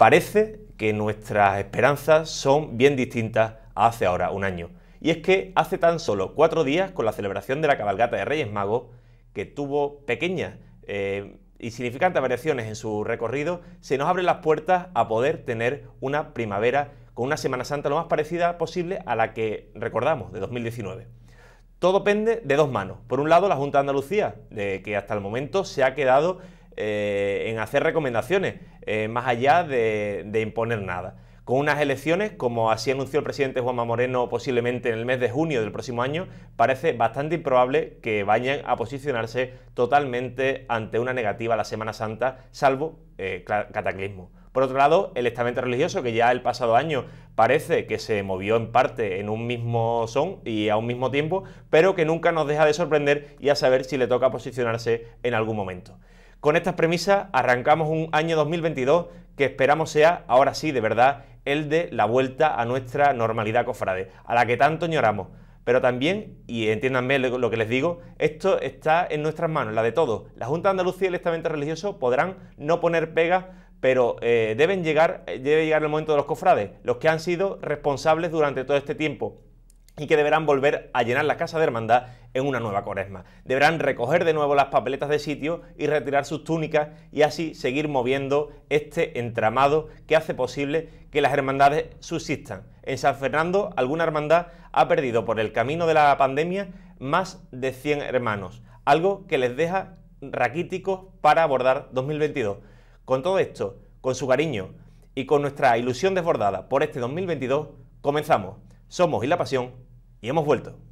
Parece que nuestras esperanzas son bien distintas a hace ahora un año. Y es que hace tan solo cuatro días, con la celebración de la cabalgata de Reyes Magos, que tuvo pequeñas y eh, significantes variaciones en su recorrido, se nos abren las puertas a poder tener una primavera con una Semana Santa lo más parecida posible a la que recordamos de 2019. Todo pende de dos manos. Por un lado, la Junta de Andalucía, de que hasta el momento se ha quedado eh, en hacer recomendaciones, eh, más allá de, imponer nada. Con unas elecciones, como así anunció el presidente Juanma Moreno posiblemente en el mes de junio del próximo año, parece bastante improbable que vayan a posicionarse totalmente ante una negativa a la Semana Santa, salvo eh, cataclismo. Por otro lado, el estamento religioso, que ya el pasado año parece que se movió en parte en un mismo son y a un mismo tiempo, pero que nunca nos deja de sorprender y a saber si le toca posicionarse en algún momento. Con estas premisas arrancamos un año 2022 que esperamos sea, ahora sí, de verdad, el de la vuelta a nuestra normalidad cofrade, a la que tanto ñoramos. Pero también, y entiéndanme lo que les digo, esto está en nuestras manos, la de todos. La Junta de Andalucía y el estamento religioso podrán no poner pega, pero eh, deben llegar, eh, debe llegar el momento de los cofrades, los que han sido responsables durante todo este tiempo y que deberán volver a llenar la casa de hermandad en una nueva cuaresma. Deberán recoger de nuevo las papeletas de sitio y retirar sus túnicas y así seguir moviendo este entramado que hace posible que las hermandades subsistan. En San Fernando, alguna hermandad ha perdido por el camino de la pandemia más de 100 hermanos, algo que les deja raquíticos para abordar 2022. Con todo esto, con su cariño y con nuestra ilusión desbordada por este 2022, comenzamos. Somos y la pasión y hemos vuelto.